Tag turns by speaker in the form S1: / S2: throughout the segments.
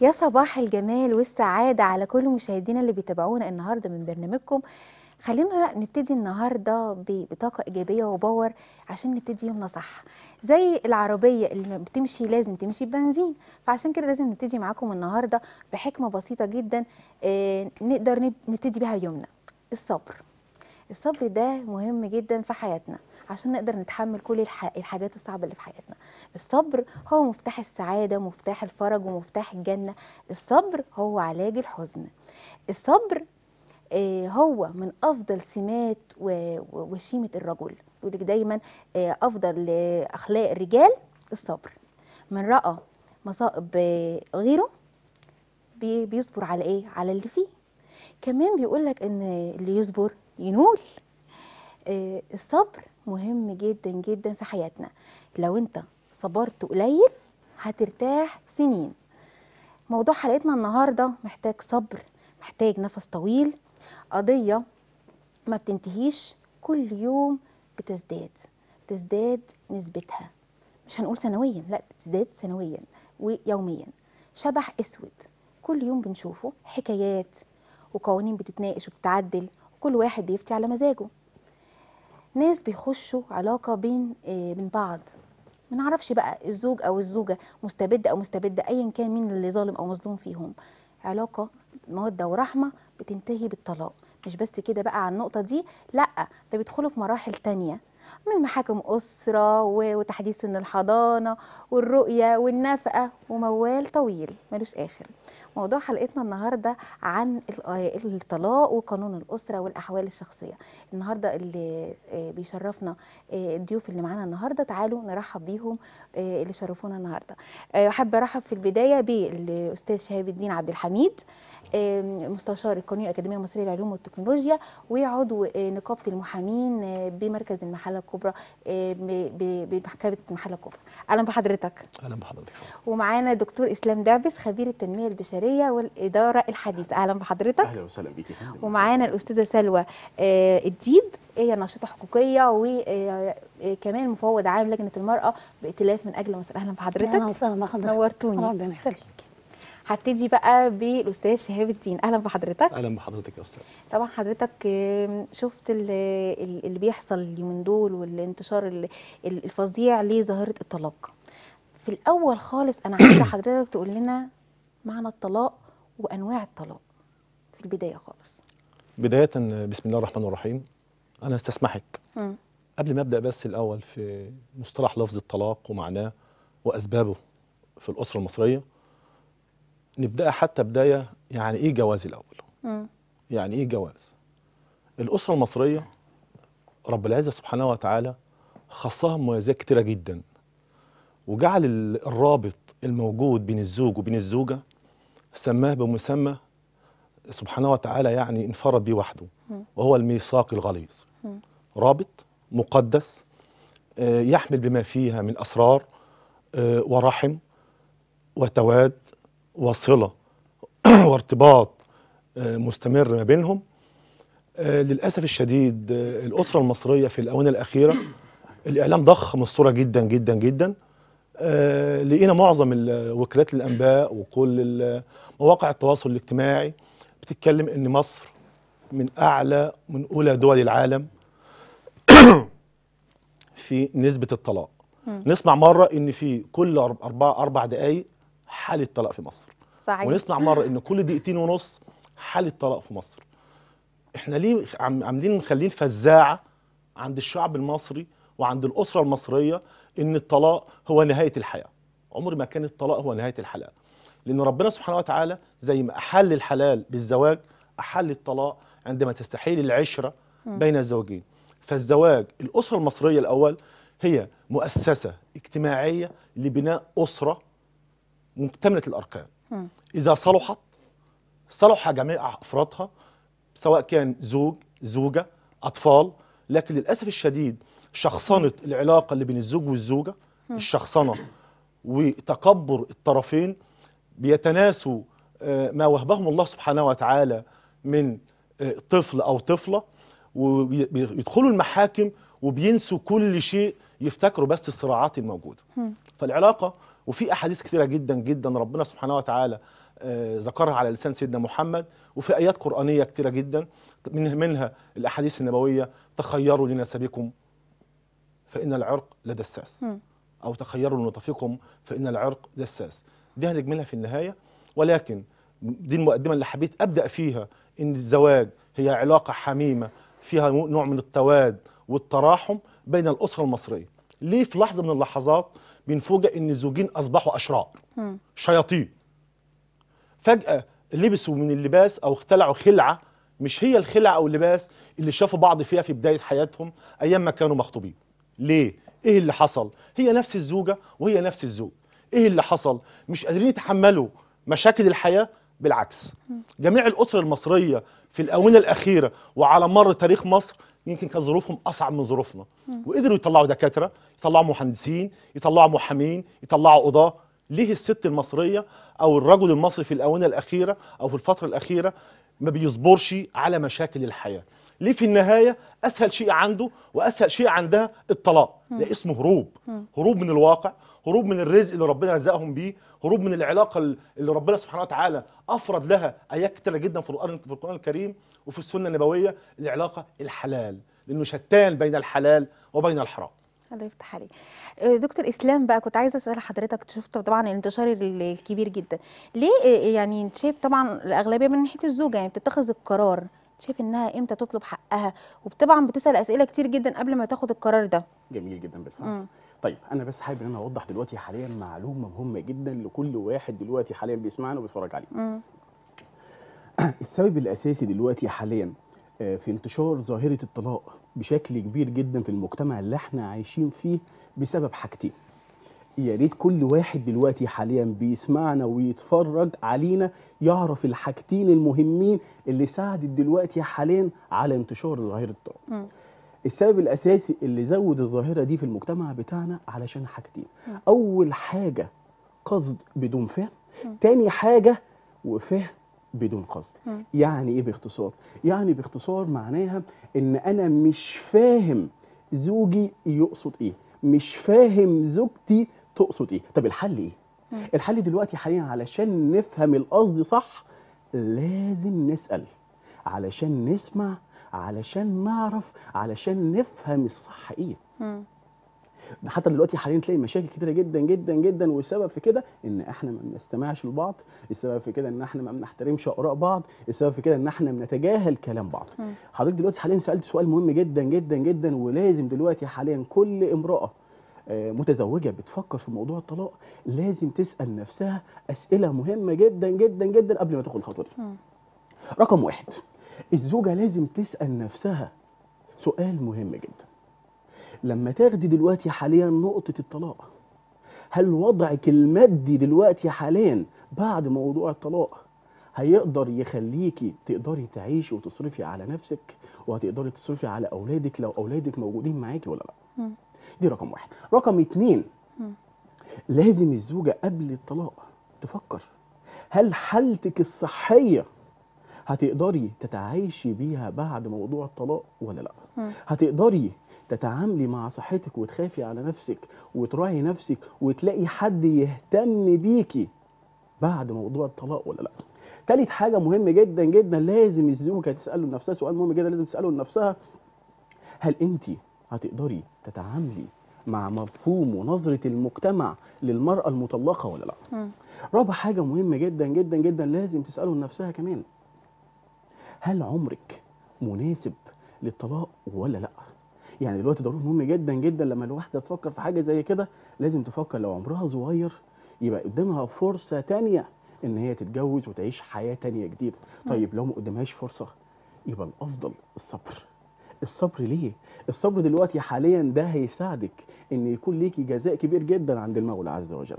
S1: يا صباح الجمال والسعادة على كل مشاهدينا اللي بيتابعونا النهاردة من برنامجكم خلينا نبتدي النهارده بطاقه ايجابيه وباور عشان نبتدي يومنا صح زي العربيه اللي بتمشي لازم تمشي بنزين فعشان كده لازم نبتدي معاكم النهارده بحكمه بسيطه جدا آه، نقدر نبتدي بها يومنا الصبر الصبر ده مهم جدا في حياتنا عشان نقدر نتحمل كل الحاجات الصعبة اللي في حياتنا الصبر هو مفتاح السعادة ومفتاح الفرج ومفتاح الجنة الصبر هو علاج الحزن الصبر آه، هو من افضل سمات وشيمه الرجل يقول لك دايما آه، افضل اخلاق الرجال الصبر من راى مصائب غيره بيصبر على ايه على اللي فيه كمان بيقول لك ان اللي يصبر ينول آه، الصبر مهم جدا جدا في حياتنا لو انت صبرت قليل هترتاح سنين موضوع حلقتنا النهارده محتاج صبر محتاج نفس طويل قضيه ما بتنتهيش كل يوم بتزداد تزداد نسبتها مش هنقول سنويا لا بتزداد سنويا ويوميا شبح اسود كل يوم بنشوفه حكايات وقوانين بتتناقش وبتتعدل كل واحد بيفتي على مزاجه ناس بيخشوا علاقة بين من آه، بعض ما نعرفش بقى الزوج أو الزوجة مستبد أو مستبدة أيا كان مين اللي ظالم أو مظلوم فيهم علاقة مودة ورحمة بتنتهي بالطلاق مش بس كده بقى على النقطة دي لأ ده بيدخلوا في مراحل تانية من محاكم أسرة وتحديث الحضانة والرؤية والنفقة وموال طويل ملوش آخر موضوع حلقتنا النهارده عن آه، الطلاق وقانون الاسره والاحوال الشخصيه النهارده اللي آه، بيشرفنا آه، الضيوف اللي معانا النهارده تعالوا نرحب بيهم اللي شرفونا النهارده احب ارحب في البدايه بالاستاذ شهاب الدين عبد الحميد مستشار القانون الاكاديميه المصريه للعلوم والتكنولوجيا وعضو نقابه المحامين بمركز المحله الكبرى بمحكمه المحله الكبرى اهلا بحضرتك اهلا بحضرتك ومعانا دكتور اسلام دعبس خبير التنميه البشريه البشريه والاداره الحديثه اهلا بحضرتك اهلا وسهلا بيكي ومعانا الاستاذه سلوى آه، الديب هي ناشطه حقوقيه وكمان آه، آه، مفوض عام لجنه المراه بائتلاف من اجل مصر اهلا بحضرتك اهلا وسهلا بحضرتك نورتوني ربنا يخليك هبتدي بقى بالاستاذ شهاب الدين اهلا بحضرتك
S2: اهلا بحضرتك يا استاذ
S1: طبعا حضرتك شفت اللي بيحصل اليومين دول والانتشار الفظيع لظاهره الطلاق في الاول خالص انا عايزه حضرتك تقول لنا معنى الطلاق وانواع الطلاق في البدايه خالص
S2: بدايه بسم الله الرحمن الرحيم انا استسمحك قبل ما ابدا بس الاول في مصطلح لفظ الطلاق ومعناه واسبابه في الاسره المصريه نبدا حتى بدايه يعني ايه جواز الاول م. يعني ايه جواز الاسره المصريه رب العزه سبحانه وتعالى خصها مميزات كتيره جدا وجعل الرابط الموجود بين الزوج وبين الزوجه سماه بمسمى سبحانه وتعالى يعني انفرد به وحده وهو الميثاق الغليظ رابط مقدس آه، يحمل بما فيها من اسرار آه، ورحم وتواد وصله وارتباط آه، مستمر ما بينهم للاسف الشديد الاسره المصريه في الاونه الاخيره الاعلام ضخم الصوره جدا جدا جدا آه، لقينا معظم وكالات الانباء وكل مواقع التواصل الاجتماعي بتتكلم ان مصر من اعلى من اولى دول العالم في نسبه الطلاق نسمع مره ان في كل اربع اربع دقائق حاله طلاق في مصر
S1: صحيح. ونسمع مره ان
S2: كل دقيقتين ونص حاله طلاق في مصر احنا ليه عاملين مخلين فزاعه عند الشعب المصري وعند الاسره المصريه ان الطلاق هو نهايه الحياه عمر ما كان الطلاق هو نهايه الحلال لان ربنا سبحانه وتعالى زي ما احل الحلال بالزواج احل الطلاق عندما تستحيل العشره بين الزوجين فالزواج الاسره المصريه الاول هي مؤسسه اجتماعيه لبناء اسره مكتمله الاركان اذا صلحت صلح جميع افرادها سواء كان زوج زوجه اطفال لكن للاسف الشديد شخصنه العلاقه اللي بين الزوج والزوجه الشخصنه وتكبر الطرفين بيتناسوا آه، ما وهبهم الله سبحانه وتعالى من آه، طفل او طفله ويدخلوا المحاكم وبينسوا كل شيء يفتكروا بس الصراعات الموجوده فالعلاقه وفي احاديث كثيره جدا جدا ربنا سبحانه وتعالى آه، ذكرها على لسان سيدنا محمد وفي ايات قرانيه كثيره جدا منها الاحاديث النبويه تخيروا لنسبكم فإن العرق لدساس أو تخيروا لنطفكم فإن العرق دساس دي هنجملها في النهاية ولكن دي المقدمة اللي حبيت أبدأ فيها إن الزواج هي علاقة حميمة فيها نوع من التواد والتراحم بين الأسرة المصرية ليه في لحظة من اللحظات بنفوجئ إن الزوجين أصبحوا أشرار شياطين فجأة لبسوا من اللباس أو اختلعوا خلعة مش هي الخلعة أو اللباس اللي شافوا بعض فيها في بداية حياتهم أيام ما كانوا مخطوبين ليه ايه اللي حصل هي نفس الزوجه وهي نفس الزوج ايه اللي حصل مش قادرين يتحملوا مشاكل الحياه بالعكس جميع الاسر المصريه في الاونه الاخيره وعلى مر تاريخ مصر يمكن كان ظروفهم اصعب من ظروفنا وقدروا يطلعوا دكاتره يطلعوا مهندسين يطلعوا محامين يطلعوا قضاه ليه الست المصريه او الرجل المصري في الاونه الاخيره او في الفتره الاخيره ما بيصبرش على مشاكل الحياه ليه في النهايه اسهل شيء عنده واسهل شيء عندها الطلاق ده اسمه هروب هروب من الواقع هروب من الرزق اللي ربنا رزقهم بيه هروب من العلاقه اللي ربنا سبحانه وتعالى افرض لها ايات كتيره جدا في القران في القران الكريم وفي السنه النبويه العلاقه الحلال لانه شتان بين الحلال وبين الحرام
S1: الله يفتح عليك آه، دكتور اسلام بقى كنت عايزه اسال حضرتك شفت طبعا الانتشار الكبير جدا ليه آه، يعني انت شايف طبعا الاغلبيه من ناحيه الزوجه يعني بتتخذ القرار شايف انها امتى تطلب حقها وطبعا بتسال اسئله كتير جدا قبل ما تاخد القرار
S3: ده جميل جدا بالفعل مم. طيب انا بس حابب ان انا اوضح دلوقتي حاليا معلومه مهمه جدا لكل واحد دلوقتي حاليا بيسمعنا وبيتفرج علينا السبب الاساسي دلوقتي حاليا آه، في انتشار ظاهره الطلاق بشكل كبير جدا في المجتمع اللي احنا عايشين فيه بسبب حاجتين يا ريت كل واحد دلوقتي حاليا بيسمعنا ويتفرج علينا يعرف الحاجتين المهمين اللي ساعدت دلوقتي حاليا على انتشار ظاهره الطلاق. السبب الاساسي اللي زود الظاهره دي في المجتمع بتاعنا علشان حاجتين. م. اول حاجه قصد بدون فهم، تاني حاجه وفهم بدون قصد. م. يعني ايه باختصار؟ يعني باختصار معناها ان انا مش فاهم زوجي يقصد ايه، مش فاهم زوجتي تقصد ايه طب الحل ايه مم. الحل دلوقتي حاليا علشان نفهم القصد صح لازم نسال علشان نسمع علشان نعرف علشان نفهم الصح ايه مم. حتى دلوقتي حاليا تلاقي مشاكل كتيره جدا جدا جدا والسبب في كده ان احنا ما بنستمعش لبعض السبب في كده ان احنا ما بنحترمش اراء بعض السبب في كده ان احنا بنتجاهل كلام بعض حضرتك دلوقتي حاليا سالت سؤال مهم جدا جدا جدا ولازم دلوقتي حاليا كل امراه آه، متزوجه بتفكر في موضوع الطلاق لازم تسال نفسها اسئله مهمه جدا جدا جدا قبل ما تاخد الخطوه دي. رقم واحد الزوجه لازم تسال نفسها سؤال مهم جدا. لما تاخدي دلوقتي حاليا نقطه الطلاق هل وضعك المادي دلوقتي حاليا بعد موضوع الطلاق هيقدر يخليكي تقدري تعيشي وتصرفي على نفسك وهتقدري تصرفي على اولادك لو اولادك موجودين معاكي ولا لا؟ دي رقم واحد رقم اتنين لازم الزوجه قبل الطلاق تفكر هل حالتك الصحيه هتقدري تتعايشي بيها بعد موضوع الطلاق ولا لا م. هتقدري تتعاملي مع صحتك وتخافي على نفسك وتراعي نفسك وتلاقي حد يهتم بيكي بعد موضوع الطلاق ولا لا تالت حاجة مهمة جدا جدا لازم الزوجة تسأله لنفسها سؤال مهم جدا لازم تسأله لنفسها هل انت هتقدري تتعاملي مع مفهوم ونظره المجتمع للمراه المطلقه ولا لا رابع حاجه مهمه جدا جدا جدا لازم تساله لنفسها كمان هل عمرك مناسب للطلاق ولا لا يعني دلوقتي ضروري مهم جدا جدا لما الواحده تفكر في حاجه زي كده لازم تفكر لو عمرها صغير يبقى قدامها فرصه تانية ان هي تتجوز وتعيش حياه تانية جديده طيب لو ما قدامهاش فرصه يبقى الافضل الصبر الصبر ليه الصبر دلوقتي حاليا ده هيساعدك ان يكون ليكي جزاء كبير جدا عند المولى عز وجل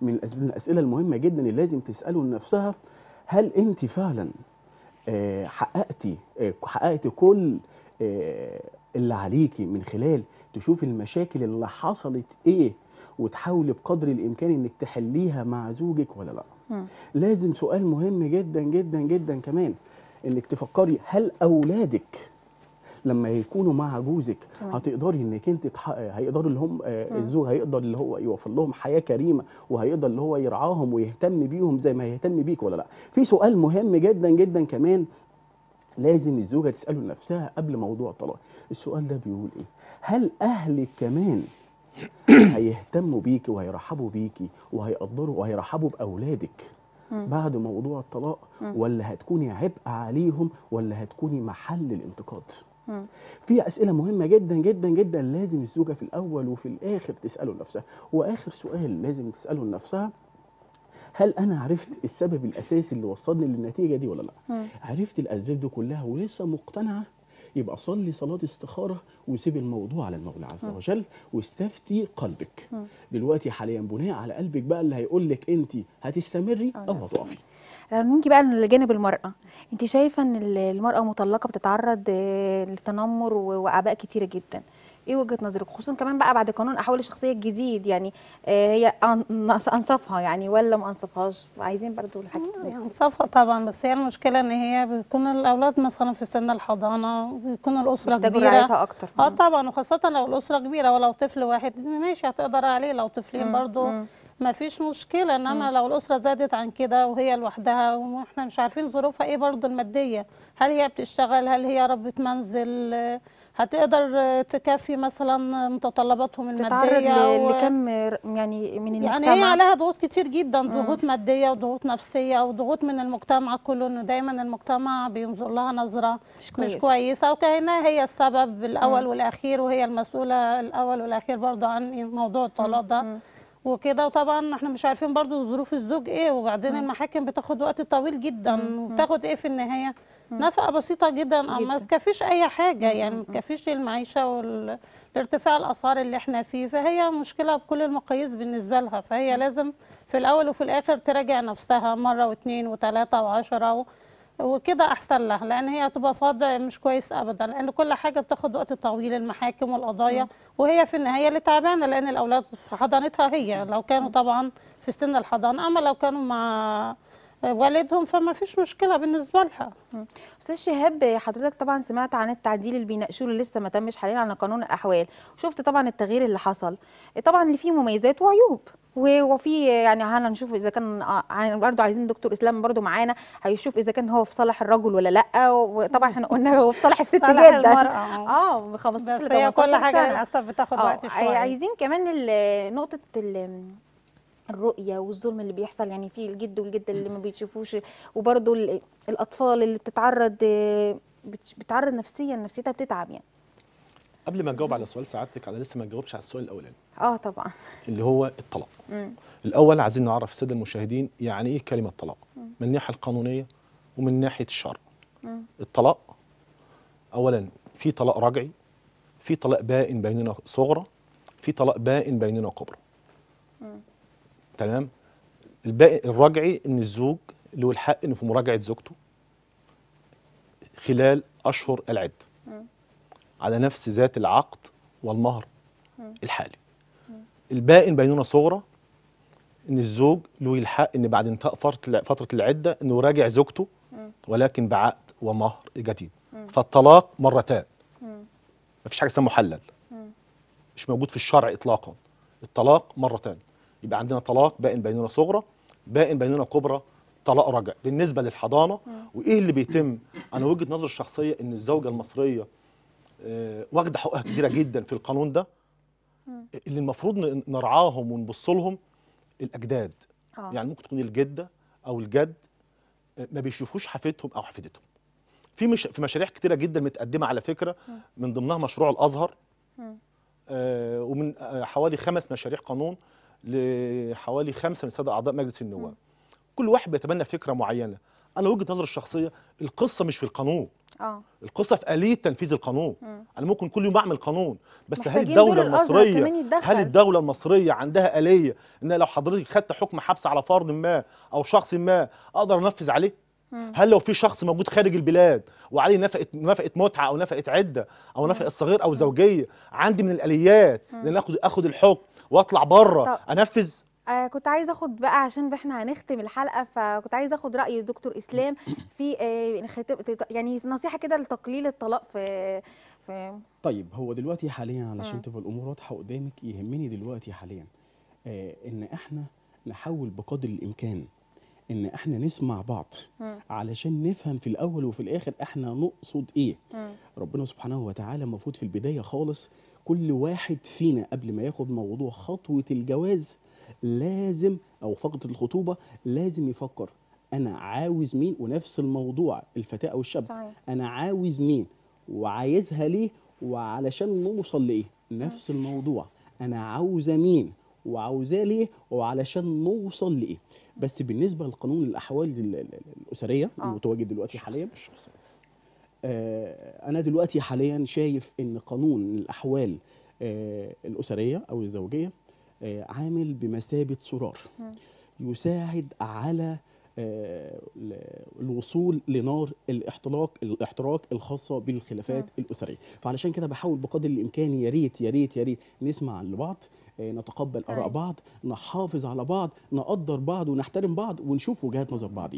S3: من الاسئله المهمه جدا اللي لازم تساله لنفسها هل انت فعلا آه، حققتي آه، حققتي كل آه، اللي عليكي من خلال تشوفي المشاكل اللي حصلت ايه وتحاولي بقدر الامكان انك تحليها مع زوجك ولا لا لازم سؤال مهم جدا جدا جدا كمان انك تفكري هل اولادك لما يكونوا مع جوزك هتقدري انك انت هيقدروا اللي هم آه، الزوج هيقدر اللي هو يوفر لهم حياه كريمه وهيقدر اللي هو يرعاهم ويهتم بيهم زي ما هيهتم بيك ولا لا في سؤال مهم جدا جدا كمان لازم الزوجه تساله لنفسها قبل موضوع الطلاق السؤال ده بيقول ايه هل اهلك كمان هيهتموا بيكي وهيرحبوا بيكي وهيقدروا وهيرحبوا باولادك بعد موضوع الطلاق ولا هتكوني عبء عليهم ولا هتكوني محل الانتقاد في اسئله مهمه جدا جدا جدا لازم الزوجه في الاول وفي الاخر تساله لنفسها واخر سؤال لازم تساله لنفسها هل انا عرفت السبب الاساسي اللي وصلني للنتيجه دي ولا لا مم. عرفت الاسباب دي كلها ولسه مقتنعه يبقى صلي صلاة استخارة وسيب الموضوع على المولى عز وجل واستفتي قلبك مم. دلوقتي حاليا بناء على قلبك بقى اللي هيقول لك انت هتستمري او آه. هتقفي
S1: لما آه، نيجي بقى لجانب المرأة انت شايفة ان المرأة مطلقة بتتعرض آه، لتنمر وأعباء كتيرة جدا ايه وجهه نظرك خصوصا كمان بقى بعد قانون احوال الشخصيه الجديد يعني آه، هي انصفها
S4: يعني ولا ما انصفهاش عايزين برضو الحاجه انصفها طبعا بس هي المشكله ان هي بيكون الاولاد مثلا في سن الحضانه وبيكون الاسره كبيره اكتر اه طبعا وخاصه لو الاسره كبيره ولو طفل واحد ماشي هتقدر عليه لو طفلين برضو مم. ما فيش مشكله انما مم. لو الاسره زادت عن كده وهي لوحدها واحنا مش عارفين ظروفها ايه برضه الماديه هل هي بتشتغل هل هي ربة منزل هتقدر تكفي مثلا متطلباتهم الماديه و... لكم
S1: يعني من المجتمع يعني هي عليها
S4: ضغوط كتير جدا ضغوط ماديه وضغوط نفسيه وضغوط من المجتمع كله انه دايما المجتمع بينظر لها نظره مش, كويس. مش كويسه وكانها هي السبب الاول مم. والاخير وهي المسؤوله الاول والاخير برضه عن موضوع الطلاق ده وكده وطبعا احنا مش عارفين برضو ظروف الزوج ايه وبعدين المحاكم بتاخد وقت طويل جدا وبتاخد ايه في النهايه نفقه بسيطه جدا ما تكفيش اي حاجه يعني ما تكفيش المعيشه والارتفاع الاسعار اللي احنا فيه فهي مشكله بكل المقاييس بالنسبه لها فهي لازم في الاول وفي الاخر تراجع نفسها مره واثنين وثلاثه وعشره وكده احسن لها لان هي هتبقى فاضيه مش كويس ابدا لان كل حاجه بتاخد وقت طويل المحاكم والقضايا وهي في النهايه اللي تعبانه لان الاولاد في حضانتها هي لو كانوا طبعا في سن الحضانه اما لو كانوا مع والدهم فما فيش مشكله بالنسبه لها استاذ شهاب حضرتك
S1: طبعا سمعت عن التعديل اللي بيناقشوه اللي لسه ما تمش حاليا على قانون الاحوال وشفت طبعا التغيير اللي حصل طبعا اللي فيه مميزات وعيوب وفي يعني هنشوف اذا كان آه، برضه عايزين دكتور اسلام برضه معانا هيشوف اذا كان هو في صالح الرجل ولا لا وطبعا احنا قلنا هو في صالح الست جدا اه 15 آه، بس هي كل حاجه للاسف
S4: بتاخد آه، وقت شويه عايزين
S1: كمان نقطه الرؤية والظلم اللي بيحصل يعني في الجد والجدة اللي ما بيتشوفوش وبرضه الأطفال اللي بتتعرض بتتعرض نفسيا نفسيتها بتتعب يعني
S2: قبل ما اجاوب على سؤال سعادتك انا لسه ما جاوبتش على السؤال الاولاني اه طبعا اللي هو الطلاق مم. الاول عايزين نعرف الساده المشاهدين يعني ايه كلمه طلاق مم. من الناحيه القانونيه ومن ناحيه الشرع مم. الطلاق اولا في طلاق رجعي في طلاق بائن بيننا صغرى في طلاق بائن بيننا كبرى تمام الرجعي ان الزوج له الحق انه في مراجعه زوجته خلال اشهر العده على نفس ذات العقد والمهر الحالي الباقي بينونه صغرى ان الزوج له الحق ان بعد انتهاء فتره العده انه يراجع زوجته ولكن بعقد ومهر جديد فالطلاق مرتان مفيش حاجه اسمها محلل مش موجود في الشرع اطلاقا الطلاق مرتان يبقى عندنا طلاق باقي بينونه صغرى باقي بينونه كبرى طلاق رجع بالنسبه للحضانه وايه اللي بيتم انا وجهه نظري الشخصيه ان الزوجه المصريه آه، واخده حقوقها كبيره جدا في القانون ده اللي المفروض نرعاهم ونبص لهم الاجداد آه. يعني ممكن تكون الجده او الجد آه، ما بيشوفوش حفيدتهم او حفيدتهم في مش في مشاريع كتيره جدا متقدمه على فكره من ضمنها مشروع الازهر آه ومن حوالي خمس مشاريع قانون لحوالي خمسه من الساده اعضاء مجلس النواب كل واحد بيتبنى فكره معينه انا وجهه نظري الشخصيه القصه مش في القانون اه القصه في اليه تنفيذ القانون مم. انا ممكن كل يوم اعمل قانون بس هل الدوله المصريه هل الدوله المصريه عندها اليه ان لو حضرتك خدت حكم حبس على فرد ما او شخص ما اقدر انفذ عليه هل لو في شخص موجود خارج البلاد وعليه نفقه نفقه متعه او نفقه عده او نفقه صغير او زوجيه عندي من الاليات ان اخد اخد الحكم واطلع بره انفذ
S1: آه كنت عايزه اخد بقى عشان احنا هنختم الحلقه فكنت عايزه اخد راي دكتور اسلام في آه يعني نصيحه كده لتقليل الطلاق في ف...
S3: طيب هو دلوقتي حاليا علشان تبقى الامور واضحه قدامك يهمني دلوقتي حاليا آه ان احنا نحاول بقدر الامكان ان احنا نسمع بعض م. علشان نفهم في الاول وفي الاخر احنا نقصد ايه م. ربنا سبحانه وتعالى المفروض في البدايه خالص كل واحد فينا قبل ما ياخد موضوع خطوه الجواز لازم او فقره الخطوبه لازم يفكر انا عاوز مين ونفس الموضوع الفتاه او الشاب صحيح. انا عاوز مين وعايزها ليه وعلشان نوصل لايه نفس الموضوع انا عاوزه مين وعاوزاه ليه وعلشان نوصل لايه بس بالنسبه لقانون الاحوال الاسريه آه. المتواجد دلوقتي حاليا آه، انا دلوقتي حاليا شايف ان قانون الاحوال آه، الاسريه او الزوجيه آه، عامل بمثابه سرار يساعد على آه، الوصول لنار الاحتراق الاحتراق الخاصه بالخلافات م. الاسريه فعلشان كده بحاول بقدر الامكان يا ريت يا ريت يا ريت نسمع لبعض آه، نتقبل اراء طيب. بعض نحافظ على بعض نقدر بعض ونحترم بعض ونشوف وجهات نظر بعض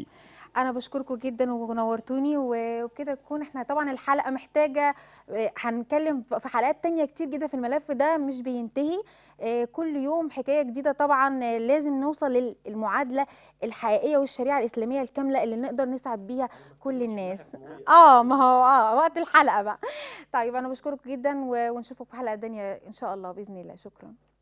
S1: انا بشكركم جدا ونورتوني وبكده تكون احنا طبعا الحلقه محتاجه آه، هنتكلم في حلقات تانية كتير جدا في الملف ده مش بينتهي آه، كل يوم حكايه جديده طبعا لازم نوصل للمعادله الحقيقيه والشريعه الاسلاميه الكامله اللي نقدر نسعد بيها كل الناس اه ما هو اه وقت الحلقه بقى طيب انا بشكركم جدا ونشوفكم في حلقه تانية ان شاء الله باذن الله شكرا